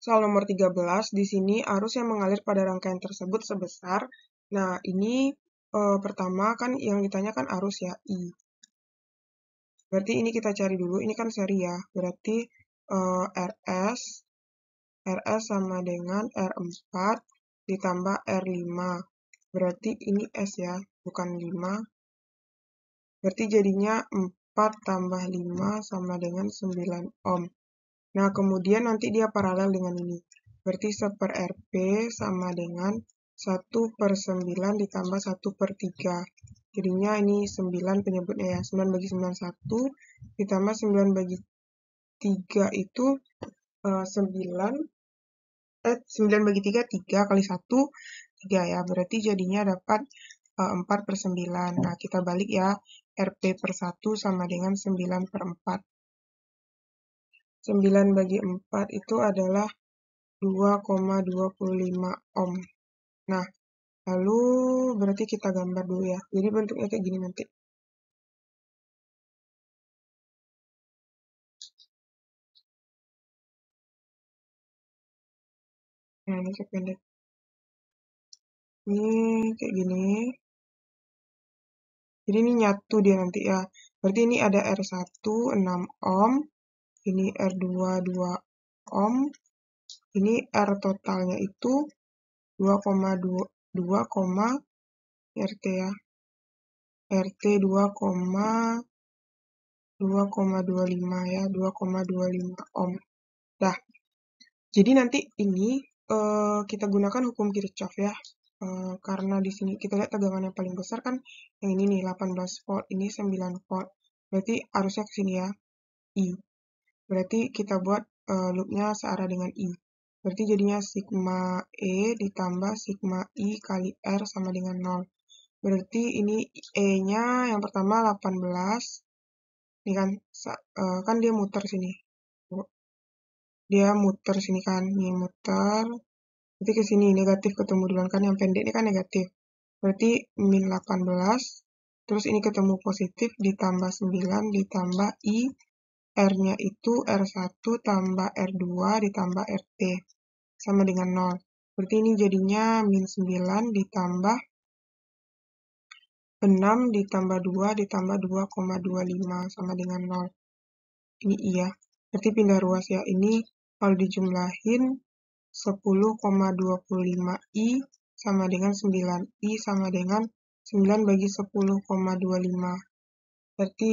Soal nomor 13, di sini arus yang mengalir pada rangkaian tersebut sebesar. Nah, ini e, pertama kan yang ditanyakan arus ya, I. Berarti ini kita cari dulu, ini kan seri ya. Berarti e, eh, RS, RS sama dengan R4 ditambah R5. Berarti ini S ya, bukan 5. Berarti jadinya 4 tambah 5 sama dengan 9 ohm. Nah, kemudian nanti dia paralel dengan ini. Berarti 1 per RP sama dengan 1 per 9 ditambah 1 per 3. Jadinya ini 9 penyebutnya ya. 9 bagi 9, 1. Ditambah 9 bagi 3 itu uh, 9. Eh, 9 eh, bagi 3, 3 kali 1, 3 ya. Berarti jadinya dapat uh, eh, 4 per 9. Nah, kita balik ya. RP per 1 sama dengan 9 per 4. 9 bagi 4 itu adalah 2,25 ohm. Nah, lalu berarti kita gambar dulu ya. Jadi bentuknya kayak gini nanti. Nah, ini kayak pendek. Ini kayak gini. Jadi ini nyatu dia nanti ya. Berarti ini ada R1 6 ohm, ini R2 2 ohm, ini R totalnya itu 2,2 RT ya. RT 2,2,25 2,25 ya, 2,25 ohm. Nah, jadi nanti ini uh, kita gunakan hukum Kirchhoff ya. Uh, karena di sini kita lihat tegangan yang paling besar kan yang ini nih 18 volt, ini 9 volt. Berarti arusnya ke sini ya. I. Berarti kita buat uh, loopnya searah dengan I. Berarti jadinya sigma E ditambah sigma I kali R sama dengan 0. Berarti ini E-nya yang pertama 18. Ini kan, eh, kan dia muter sini. Dia muter sini kan, ini muter. Berarti ke sini, negatif ketemu duluan kan, yang pendek ini kan negatif. Berarti min 18. Terus ini ketemu positif ditambah 9 ditambah I R-nya itu R1 tambah R2 ditambah RT sama dengan 0. Berarti ini jadinya min 9 ditambah 6 ditambah 2 ditambah 2,25 sama dengan 0. Ini iya. Berarti pindah ruas ya. Ini kalau dijumlahin 10,25i sama dengan 9. i sama dengan 9 bagi 10,25. Berarti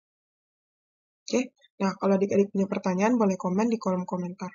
Oke, nah kalau adik-adik punya pertanyaan boleh komen di kolom komentar.